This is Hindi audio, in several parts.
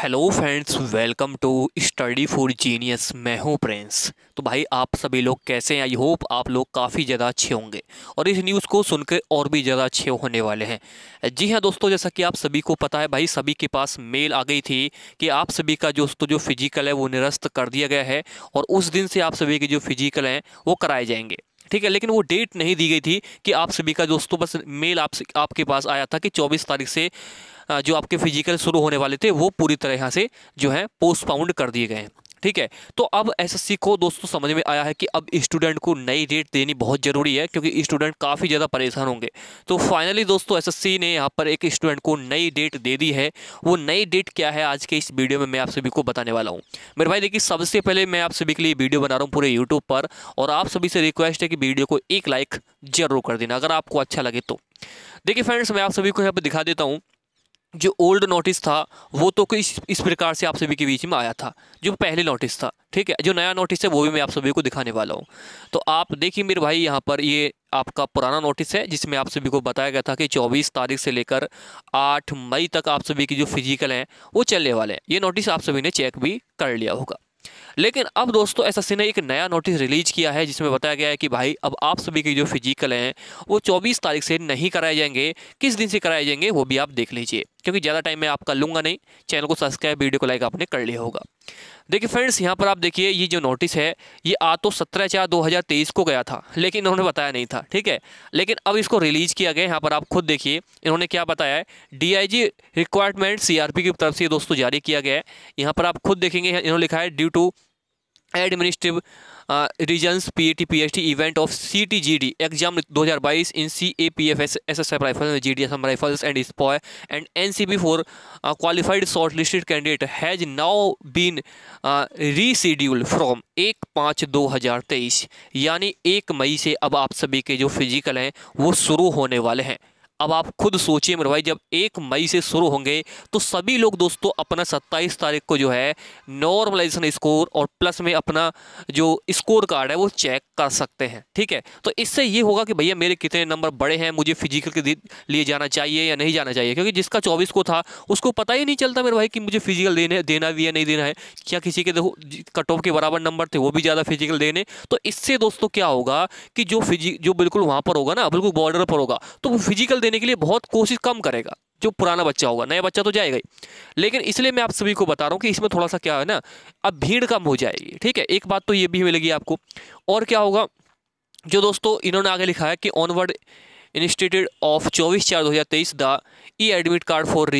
Hello friends welcome to study for genius मैं हूं प्रिंस तो भाई आप सभी लोग कैसे हैं आई होप आप लोग काफ़ी ज़्यादा अच्छे होंगे और इस न्यूज़ को सुनकर और भी ज़्यादा अच्छे होने वाले हैं जी हां दोस्तों जैसा कि आप सभी को पता है भाई सभी के पास मेल आ गई थी कि आप सभी का दोस्तों जो, तो जो फिजिकल है वो निरस्त कर दिया गया है और उस दिन से आप सभी के जो फिजिकल हैं वो कराए जाएंगे ठीक है लेकिन वो डेट नहीं दी गई थी कि आप सभी का दोस्तों बस मेल आप आपके पास आया था कि चौबीस तारीख से जो आपके फिजिकल शुरू होने वाले थे वो पूरी तरह यहाँ से जो है पोस्टपाउंड कर दिए गए हैं ठीक है तो अब एसएससी को दोस्तों समझ में आया है कि अब स्टूडेंट को नई डेट देनी बहुत ज़रूरी है क्योंकि स्टूडेंट काफ़ी ज़्यादा परेशान होंगे तो फाइनली दोस्तों एसएससी ने यहाँ पर एक स्टूडेंट को नई डेट दे दी है वो नई डेट क्या है आज के इस वीडियो में मैं आप सभी को बताने वाला हूँ मेरे भाई देखिए सबसे पहले मैं आप सभी के लिए वीडियो बना रहा हूँ पूरे यूट्यूब पर और आप सभी से रिक्वेस्ट है कि वीडियो को एक लाइक ज़रूर कर देना अगर आपको अच्छा लगे तो देखिए फ्रेंड्स मैं आप सभी को यहाँ पर दिखा देता हूँ जो ओल्ड नोटिस था वो हाँ। तो इस इस प्रकार से आप सभी के बीच में आया था जो पहले नोटिस था ठीक है जो नया नोटिस है वो भी मैं आप सभी को दिखाने वाला हूँ तो आप देखिए मेरे भाई यहाँ पर ये आपका पुराना नोटिस है जिसमें आप सभी को बताया गया था कि 24 तारीख से लेकर 8 मई तक आप सभी की जो फिजिकल हैं वो चलने वाले हैं ये नोटिस आप सभी ने चेक भी कर लिया होगा लेकिन अब दोस्तों एस ने एक नया नोटिस रिलीज किया है जिसमें बताया गया है कि भाई अब आप सभी के जो फिजिकल हैं वो चौबीस तारीख से नहीं कराए जाएंगे किस दिन से कराए जाएंगे वो भी आप देख लीजिए क्योंकि ज़्यादा टाइम मैं आपका लूँगा नहीं चैनल को सब्सक्राइब वीडियो को लाइक आपने कर लिया होगा देखिए फ्रेंड्स यहाँ पर आप देखिए ये जो नोटिस है ये आ तो सत्रह चार दो हज़ार तेईस को गया था लेकिन इन्होंने बताया नहीं था ठीक है लेकिन अब इसको रिलीज़ किया गया यहाँ पर आप खुद देखिए इन्होंने क्या बताया है डीआईजी रिक्वायरमेंट सीआरपी की तरफ से दोस्तों जारी किया गया है यहाँ पर आप खुद देखेंगे इन्होंने लिखा है due to administrative reasons H T event of C T G D exam दो हज़ार बाईस in C A P F S S S F rifle G D S M rifles and sepoy and N C B for qualified short listed candidate has now been reschedule from एक पाँच दो हज़ार तेईस यानी एक मई से अब आप सभी के जो फिजिकल हैं वो शुरू होने वाले हैं अब आप खुद सोचिए मेरे भाई जब एक मई से शुरू होंगे तो सभी लोग दोस्तों अपना सत्ताईस तारीख को जो है नॉर्मलाइजेशन स्कोर और प्लस में अपना जो स्कोर कार्ड है वो चेक कर सकते हैं ठीक है तो इससे ये होगा कि भैया मेरे कितने नंबर बड़े हैं मुझे फिजिकल के लिए जाना चाहिए या नहीं जाना चाहिए क्योंकि जिसका चौबीस को था उसको पता ही नहीं चलता मेरे भाई कि मुझे फिजिकल देने देना भी या नहीं देना है क्या किसी के कट ऑफ के बराबर नंबर थे वो भी ज़्यादा फिजिकल देने तो इससे दोस्तों क्या होगा कि जो फिजिक जो बिल्कुल वहाँ पर होगा ना बिल्कुल बॉर्डर पर होगा तो वो फिजिकल देने के लिए बहुत कोशिश कम करेगा जो पुराना बच्चा होगा नया बच्चा तो जाएगा ही लेकिन इसलिए मैं आप सभी को बता रहा हूँ कि इसमें थोड़ा सा क्या है ना अब भीड़ कम हो जाएगी ठीक है एक बात तो ये भी मिलेगी आपको और क्या होगा जो दोस्तों इन्होंने आगे लिखा है कि ऑनवर्ड इंस्टीट्यूट ऑफ चौबीस चार दो हज़ार तेईस the E admit card for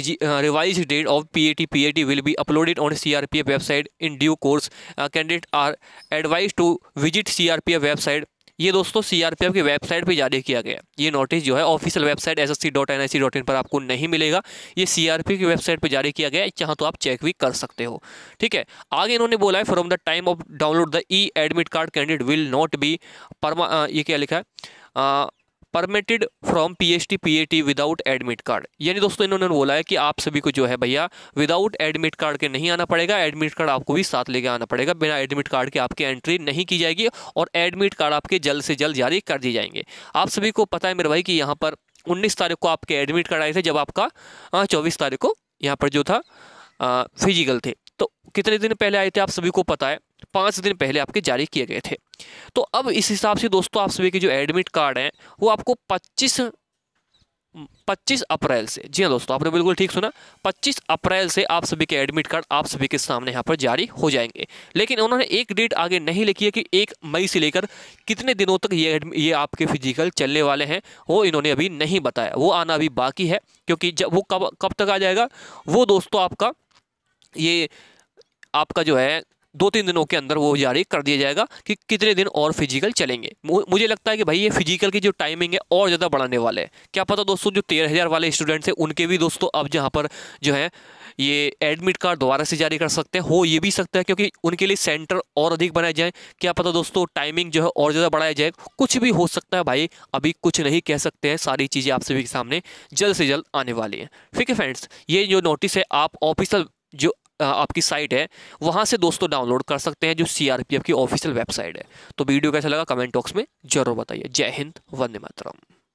revise date of P A T P A T will be uploaded on C R P F website in due course candidate are advise to visit C R P F website ये दोस्तों सीआरपीएफ की वेबसाइट पे जारी किया गया ये नोटिस जो है official website S S C dot N I C dot in पर आपको नहीं मिलेगा ये एफ़ की वेबसाइट पे जारी किया गया जहाँ तो आप चेक भी कर सकते हो ठीक है आगे इन्होंने बोला है from the time of download the E admit card candidate will not be परमा ये क्या लिखा है permitted from P H T P A T without admit card यानी दोस्तों इन्होंने बोला है कि आप सभी को जो है भैया विदाउट एडमिट कार्ड के नहीं आना पड़ेगा एडमिट कार्ड आपको भी साथ लेके आना पड़ेगा बिना एडमिट कार्ड के आपकी एंट्री नहीं की जाएगी और एडमिट कार्ड आपके जल्द से जल्द जारी कर दिए जाएंगे आप सभी को पता है मेरे भाई कि यहाँ पर उन्नीस तारीख को आपके एडमिट कार्ड आए थे जब आपका हाँ, चौबीस तारीख को यहाँ पर जो था फिजिकल थे तो कितने दिन पहले आए थे आप सभी को पता है पाँच दिन पहले आपके जारी किए गए थे तो अब इस हिसाब से दोस्तों आप सभी के जो एडमिट कार्ड हैं वो आपको पच्चीस पच्चीस अप्रैल से जी हाँ दोस्तों आपने बिल्कुल ठीक सुना पच्चीस अप्रैल से आप सभी के एडमिट कार्ड आप सभी के सामने यहाँ पर जारी हो जाएंगे लेकिन उन्होंने एक डेट आगे नहीं लिखी है कि एक मई से लेकर कितने दिनों तक ये ये आपके फिजिकल चलने वाले हैं वो इन्होंने अभी नहीं बताया वो आना अभी बाकी है क्योंकि जब वो कब कब तक आ जाएगा वो दोस्तों आपका ये आपका जो है दो तीन दिनों के अंदर वो जारी कर दिया जाएगा कि कितने दिन और फिजिकल चलेंगे मुझे लगता है कि भाई ये फिजिकल की जो टाइमिंग है और ज़्यादा बढ़ाने वाले हैं क्या पता दोस्तों जो तेरह हज़ार वाले स्टूडेंट्स हैं उनके भी दोस्तों अब जहाँ पर जो है ये एडमिट कार्ड दोबारा से जारी कर सकते हैं हो ये भी सकता है क्योंकि उनके लिए सेंटर और अधिक बनाए जाएँ क्या पता दोस्तों टाइमिंग जो है और ज़्यादा बढ़ाया जाए कुछ भी हो सकता है भाई अभी कुछ नहीं कह सकते हैं सारी चीज़ें आप सभी के सामने जल्द से जल्द आने वाली हैं ठीक है फ्रेंड्स ये जो नोटिस है आप ऑफिसल जो आपकी साइट है वहाँ से दोस्तों डाउनलोड कर सकते हैं जो सीआरपीएफ की ऑफिशियल वेबसाइट है तो वीडियो कैसा लगा कमेंट बॉक्स में जरूर बताइए जय हिंद वंदे मातरम